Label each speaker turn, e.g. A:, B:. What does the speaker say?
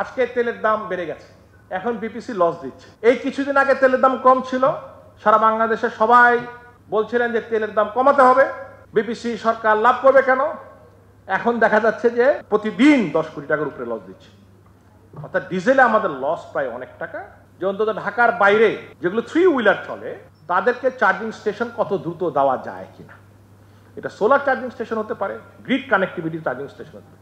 A: আজকে তেলের দাম বেড়ে গেছে এখন বিপিসি লস দিচ্ছে এই কিছুদিন আগে তেলের দাম কম ছিল সারা বাংলাদেশে সবাই বলছিলেন যে তেলের দাম কমাতে হবে বিপিসি সরকার লাভ করবে কেন এখন দেখা যাচ্ছে যে প্রতিদিন দশ কোটি টাকার উপরে লস দিচ্ছে অর্থাৎ ডিজেলে আমাদের লস প্রায় অনেক টাকা যে অন্তত ঢাকার বাইরে যেগুলো থ্রি হুইলার চলে তাদেরকে চার্জিং স্টেশন কত দ্রুত দেওয়া যায় কিনা এটা সোলার চার্জিং স্টেশন হতে পারে গ্রিড কানেক্টিভিটি চার্জিং স্টেশন হতে পারে